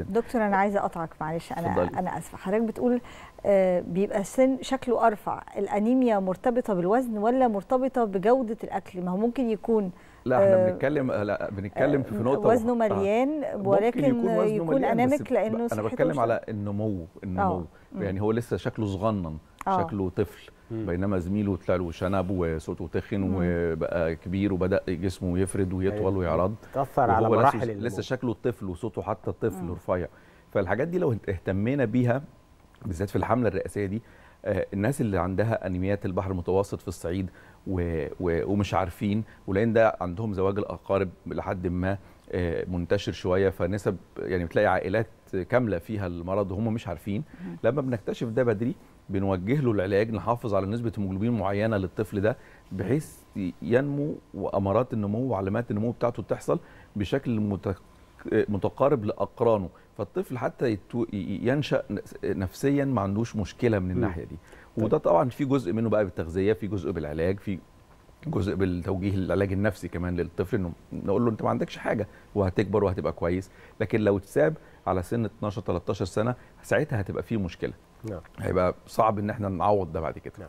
دكتور انا عايزه اقطعك معلش انا فضل. انا اسفه حضرتك بتقول آه، بيبقى السن شكله ارفع الانيميا مرتبطه بالوزن ولا مرتبطه بجوده الاكل ما هو ممكن يكون لا احنا آه، بنتكلم لا بنتكلم في آه، نقطه وزنه مليان آه. ولكن يكون, وزنه يكون انامك لانه انا بتكلم على النمو النمو أوه. يعني هو لسه شكله صغنن آه. شكله طفل مم. بينما زميله طلع له شنب وصوته تخن وبقى كبير وبدا جسمه يفرد ويطول أيوة. ويعرض تاثر على مراحل لسه, لسه شكله طفل وصوته حتى طفل رفيع فالحاجات دي لو اهتمينا بيها بالذات في الحمله الرئاسيه دي آه، الناس اللي عندها انيميات البحر المتوسط في الصعيد و... و... ومش عارفين ولان ده عندهم زواج الاقارب لحد ما آه، منتشر شويه فنسب يعني بتلاقي عائلات كامله فيها المرض وهم مش عارفين لما بنكتشف ده بدري بنوجه له العلاج نحافظ على نسبه هيموجلوبين معينه للطفل ده بحيث ينمو وامارات النمو وعلامات النمو بتاعته تحصل بشكل متقارب لاقرانه فالطفل حتى ينشا نفسيا ما عندوش مشكله من الناحيه دي طيب. وده طبعا في جزء منه بقى بالتغذيه في جزء بالعلاج في جزء بالتوجيه العلاج النفسي كمان للطفل انه نقول له انت ما عندكش حاجه وهتكبر وهتبقى كويس لكن لو اتساب على سن 12 13 سنه ساعتها هتبقى فيه مشكله نعم. هيبقى صعب ان احنا نعوض ده بعد كده نعم.